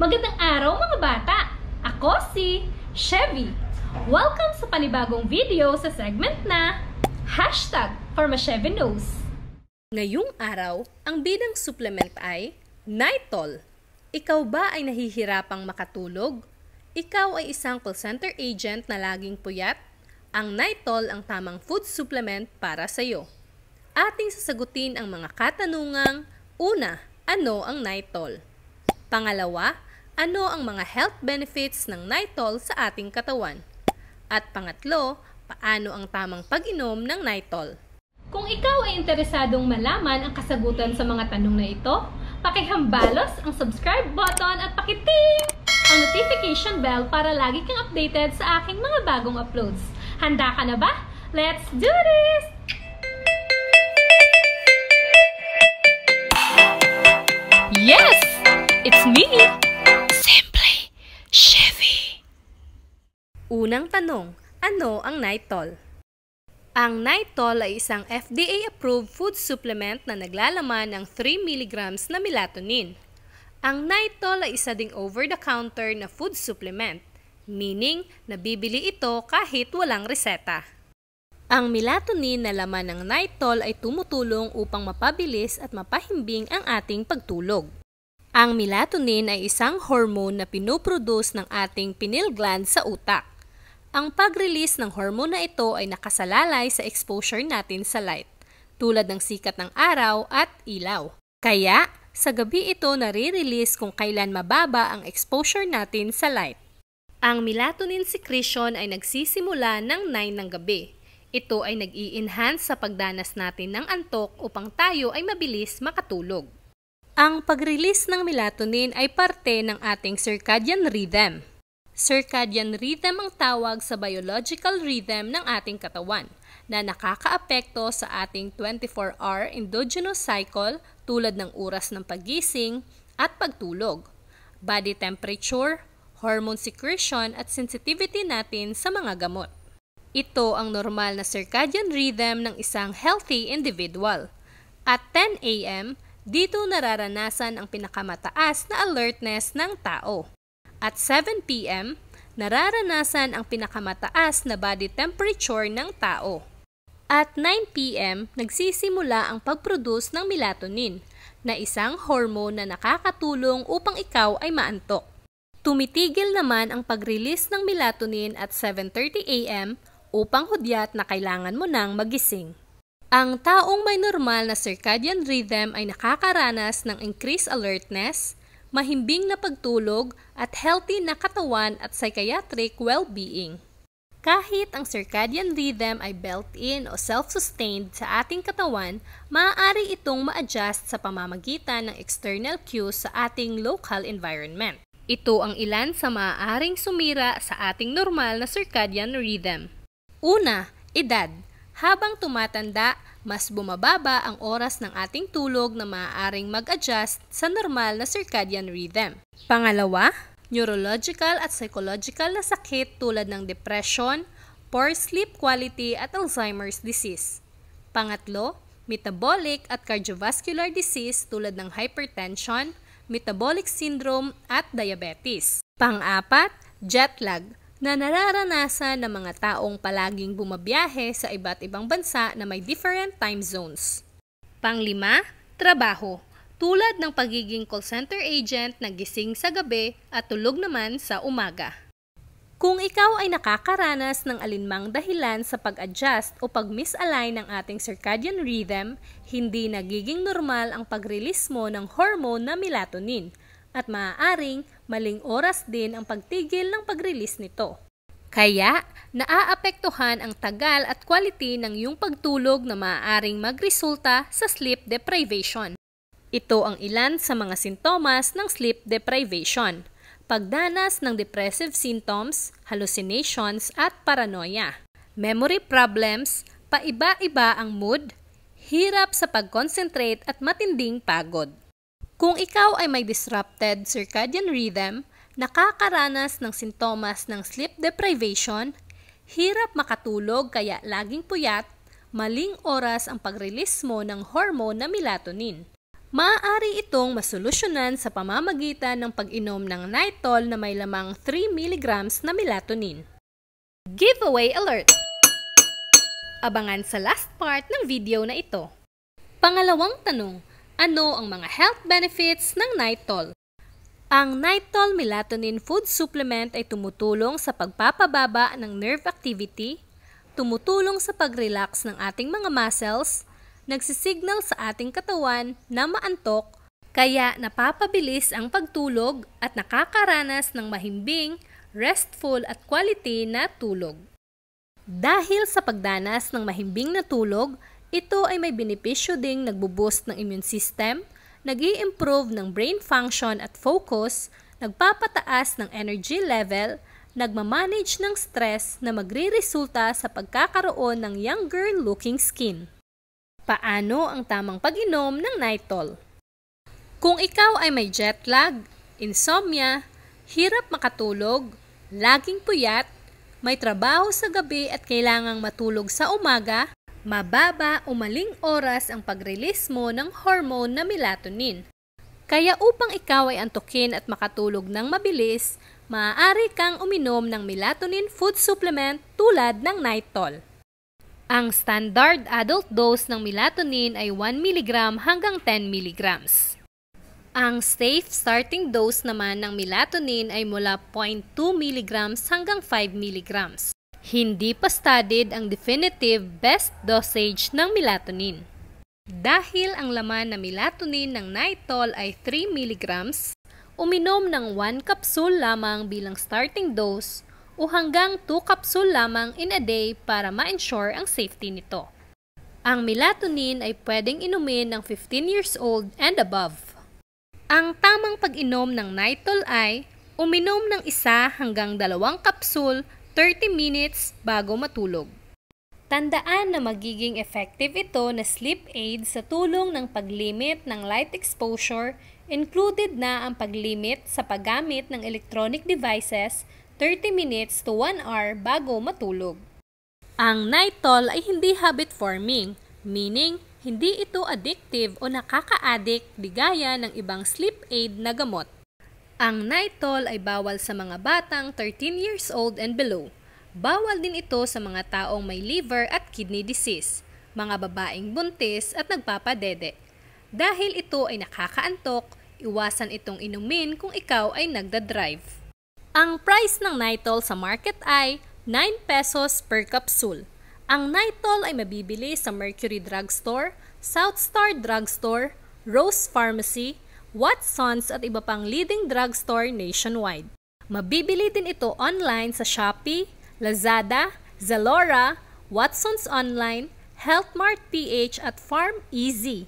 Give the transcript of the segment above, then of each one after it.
Magandang araw mga bata! Ako si Chevy. Welcome sa panibagong video sa segment na Hashtag for Machevy Ngayong araw, ang bidang supplement ay Nitol. Ikaw ba ay nahihirapang makatulog? Ikaw ay isang call center agent na laging puyat? Ang Nitol ang tamang food supplement para sa iyo. Ating sasagutin ang mga katanungang, una, ano ang Nitol? Pangalawa, ano ang mga health benefits ng Nitol sa ating katawan? At pangatlo, paano ang tamang pag-inom ng Nitol? Kung ikaw ay interesadong malaman ang kasagutan sa mga tanong na ito, pakihambalos ang subscribe button at pakiting ang notification bell para lagi kang updated sa aking mga bagong uploads. Handa ka na ba? Let's do this! It's me! Simply Chevy. Unang tanong, ano ang Nitol? Ang Nitol ay isang FDA-approved food supplement na naglalaman ng 3 mg na melatonin. Ang Nitol ay isa ding over-the-counter na food supplement, meaning nabibili ito kahit walang reseta. Ang melatonin na laman ng Nitol ay tumutulong upang mapabilis at mapahimbing ang ating pagtulog. Ang melatonin ay isang hormone na pinoproduce ng ating pineal gland sa utak. Ang pag-release ng hormone na ito ay nakasalalay sa exposure natin sa light, tulad ng sikat ng araw at ilaw. Kaya, sa gabi ito nare-release kung kailan mababa ang exposure natin sa light. Ang melatonin secretion ay nagsisimula ng 9 ng gabi. Ito ay nag-i-enhance sa pagdanas natin ng antok upang tayo ay mabilis makatulog. Ang pag-release ng melatonin ay parte ng ating circadian rhythm. Circadian rhythm ang tawag sa biological rhythm ng ating katawan na nakakaapekto sa ating 24-hour endogenous cycle tulad ng oras ng pagising at pagtulog, body temperature, hormone secretion at sensitivity natin sa mga gamot. Ito ang normal na circadian rhythm ng isang healthy individual. At 10 a.m., dito nararanasan ang pinakamataas na alertness ng tao. At 7 p.m., nararanasan ang pinakamataas na body temperature ng tao. At 9 p.m., nagsisimula ang pagproduce ng melatonin, na isang hormone na nakakatulong upang ikaw ay maantok. Tumitigil naman ang pag-release ng melatonin at 7.30 a.m. upang hudyat na kailangan mo nang magising. Ang taong may normal na circadian rhythm ay nakakaranas ng increased alertness, mahimbing na pagtulog at healthy na katawan at psychiatric well-being. Kahit ang circadian rhythm ay built-in o self-sustained sa ating katawan, maaari itong ma-adjust sa pamamagitan ng external cues sa ating local environment. Ito ang ilan sa maaaring sumira sa ating normal na circadian rhythm. Una, edad. Habang tumatanda, mas bumababa ang oras ng ating tulog na maaaring mag-adjust sa normal na circadian rhythm. Pangalawa, neurological at psychological na sakit tulad ng depression, poor sleep quality at Alzheimer's disease. Pangatlo, metabolic at cardiovascular disease tulad ng hypertension, metabolic syndrome at diabetes. Pang-apat, jet lag na nararanasan ng mga taong palaging bumabiyahe sa iba't ibang bansa na may different time zones. Panglima, trabaho. Tulad ng pagiging call center agent na gising sa gabi at tulog naman sa umaga. Kung ikaw ay nakakaranas ng alinmang dahilan sa pag-adjust o pag-misalign ng ating circadian rhythm, hindi nagiging normal ang pag-release mo ng hormone na melatonin at maaaring maling oras din ang pagtigil ng pag-release nito. Kaya, naaapektuhan ang tagal at quality ng iyong pagtulog na maaaring magresulta sa sleep deprivation. Ito ang ilan sa mga sintomas ng sleep deprivation. Pagdanas ng depressive symptoms, hallucinations at paranoia. Memory problems, paiba-iba ang mood, hirap sa pag-concentrate at matinding pagod. Kung ikaw ay may disrupted circadian rhythm, nakakaranas ng sintomas ng sleep deprivation, hirap makatulog kaya laging puyat, maling oras ang pag-release mo ng hormone na melatonin. Maaari itong masolusyonan sa pamamagitan ng pag-inom ng Nitol na may lamang 3 mg na melatonin. Giveaway alert! Abangan sa last part ng video na ito. Pangalawang tanong, ano ang mga health benefits ng Nitol? Ang Nitol Melatonin Food Supplement ay tumutulong sa pagpapababa ng nerve activity, tumutulong sa pag-relax ng ating mga muscles, nagsisignal sa ating katawan na maantok, kaya napapabilis ang pagtulog at nakakaranas ng mahimbing, restful at quality na tulog. Dahil sa pagdanas ng mahimbing na tulog, ito ay may benepisyo ding nagbo-boost ng immune system, nag improve ng brain function at focus, nagpapataas ng energy level, nagmamanage ng stress na magre-resulta sa pagkakaroon ng younger-looking skin. Paano ang tamang pag-inom ng Nitol? Kung ikaw ay may jet lag, insomnia, hirap makatulog, laging puyat, may trabaho sa gabi at kailangang matulog sa umaga, Mababa o maling oras ang pag-release mo ng hormone na melatonin. Kaya upang ikaw ay antukin at makatulog ng mabilis, maaari kang uminom ng melatonin food supplement tulad ng Nitol. Ang standard adult dose ng melatonin ay 1 mg hanggang 10 mg. Ang safe starting dose naman ng melatonin ay mula 0.2 mg hanggang 5 mg. Hindi pa studied ang definitive best dosage ng melatonin. Dahil ang laman na melatonin ng nitol ay 3 mg, uminom ng 1 capsule lamang bilang starting dose o hanggang 2 capsule lamang in a day para ma-ensure ang safety nito. Ang melatonin ay pwedeng inumin ng 15 years old and above. Ang tamang pag-inom ng Nitol ay uminom ng isa hanggang dalawang kapsul 30 minutes bago matulog. Tandaan na magiging effective ito na sleep aid sa tulong ng paglimit ng light exposure, included na ang paglimit sa paggamit ng electronic devices 30 minutes to 1 hour bago matulog. Ang nightol ay hindi habit-forming, meaning hindi ito addictive o nakaka-addict bigaya ng ibang sleep aid na gamot. Ang night toll ay bawal sa mga batang 13 years old and below. Bawal din ito sa mga taong may liver at kidney disease, mga babaeng buntis at nagpapadede. Dahil ito ay nakakaantok, iwasan itong inumin kung ikaw ay nagda-drive. Ang price ng Nitol sa market ay 9 pesos per capsule. Ang Nitol ay mabibili sa Mercury Drugstore, South Star Drugstore, Rose Pharmacy, Watson's at iba pang leading drugstore nationwide. Mabibili din ito online sa Shopee, Lazada, Zalora, Watson's Online, Healthmart PH at Farm Easy.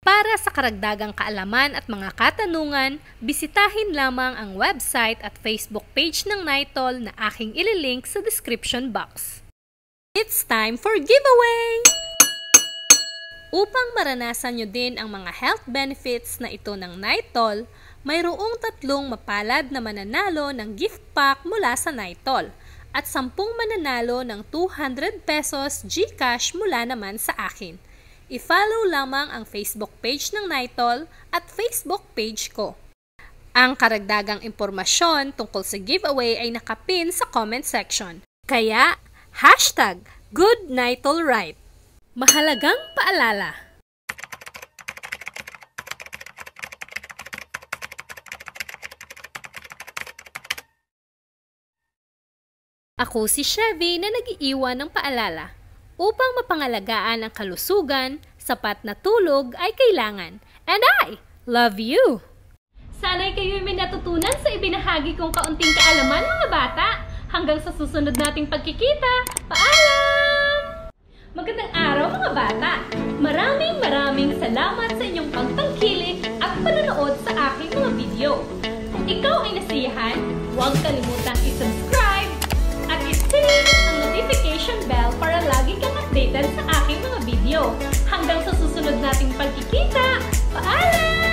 Para sa karagdagang kaalaman at mga katanungan, bisitahin lamang ang website at Facebook page ng Nitol na aking ililink sa description box. It's time for giveaway! Upang maranasan nyo din ang mga health benefits na ito ng Nitol, mayroong tatlong mapalad na mananalo ng gift pack mula sa Nitol at sampung mananalo ng 200 pesos GCash mula naman sa akin. I-follow lamang ang Facebook page ng Nitol at Facebook page ko. Ang karagdagang impormasyon tungkol sa giveaway ay nakapin sa comment section. Kaya, hashtag GoodNitolRight! Mahalagang paalala. Ako si Chevy na nag-iiwan ng paalala. Upang mapangalagaan ang kalusugan, sapat na tulog ay kailangan. And I love you! Sana'y kayo'y may natutunan sa ibinahagi kong kaunting kaalaman mga bata. Hanggang sa susunod nating pagkikita, paalam! Magandang araw mga bata! Maraming maraming salamat sa inyong pagtangkilik at panonood sa aking mga video. Kung ikaw ay nasiyahan, huwag kalimutang isubscribe at isinit ang notification bell para lagi kang updated sa aking mga video. Hanggang sa susunod nating pagkikita, paalam!